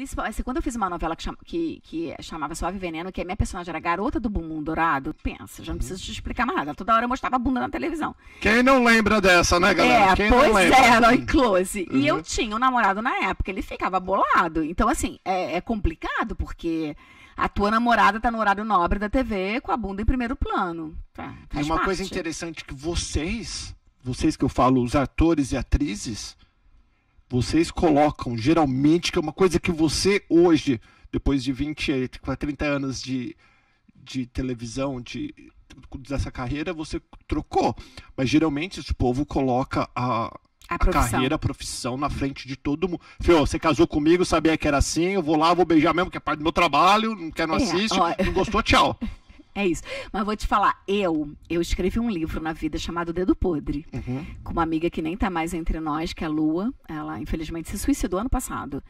Principalmente, assim, quando eu fiz uma novela que, que, que, chamava Suave Veneno, que a minha personagem era garota do bumbum dourado, pensa, já não uhum. preciso te explicar mais nada. Toda hora eu mostrava a bunda na televisão. Quem não lembra dessa, né, galera? É, Quem pois não lembra? é, Noi uhum. Close. Uhum. E eu uhum. tinha um namorado na época, ele ficava bolado. Então, assim, é, é complicado, porque a tua namorada tá no horário nobre da TV com a bunda em primeiro plano. Tá, e uma parte. coisa interessante que vocês, vocês que eu falo, os atores e atrizes, vocês colocam geralmente, que é uma coisa que você hoje, depois de 20, 30 eh, anos de, de televisão, de dessa carreira, você trocou. Mas geralmente o povo coloca a, a, a carreira, a profissão na frente de todo mundo. Fio, você casou comigo, sabia que era assim, eu vou lá, vou beijar mesmo, que é parte do meu trabalho, não quero, não é, assiste, não gostou, tchau. É isso. Mas vou te falar, eu eu escrevi um livro na vida chamado Dedo Podre, uhum. com uma amiga que nem tá mais entre nós, que é a Lua. Ela, infelizmente, se suicidou ano passado.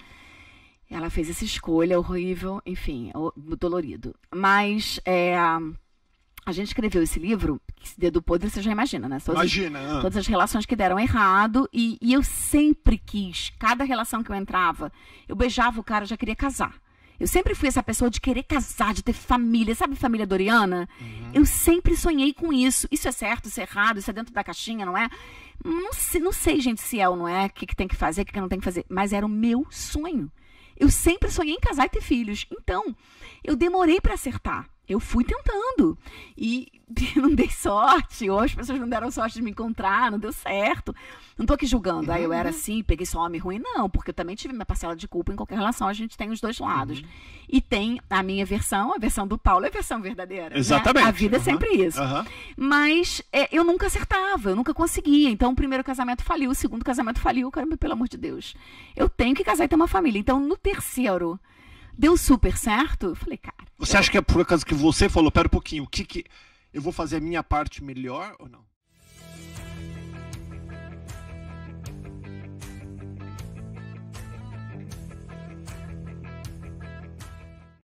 Ela fez essa escolha horrível, enfim, dolorido. Mas é, a gente escreveu esse livro, Dedo Podre, você já imagina, né? Todas, imagina. As, ah. todas as relações que deram errado. E, e eu sempre quis, cada relação que eu entrava, eu beijava o cara, eu já queria casar. Eu sempre fui essa pessoa de querer casar, de ter família, sabe, família Doriana? Uhum. Eu sempre sonhei com isso. Isso é certo, isso é errado, isso é dentro da caixinha, não é? Não sei, não sei gente, se é ou não é, o que, que tem que fazer, o que, que não tem que fazer, mas era o meu sonho. Eu sempre sonhei em casar e ter filhos. Então, eu demorei para acertar. Eu fui tentando e não dei sorte, ou as pessoas não deram sorte de me encontrar, não deu certo. Não tô aqui julgando, aí eu era assim, peguei só homem ruim, não, porque eu também tive minha parcela de culpa em qualquer relação, a gente tem os dois lados. Uhum. E tem a minha versão, a versão do Paulo é a versão verdadeira. Né? Exatamente. Né? A vida uhum. é sempre uhum. isso. Uhum. Mas é, eu nunca acertava, eu nunca conseguia. Então, o primeiro casamento faliu, o segundo casamento faliu, caramba, pelo amor de Deus. Eu tenho que casar e ter uma família. Então, no terceiro deu super certo. Eu falei, cara. Você eu... acha que é por causa que você falou, pera um pouquinho, o que que. Eu vou fazer a minha parte melhor ou não?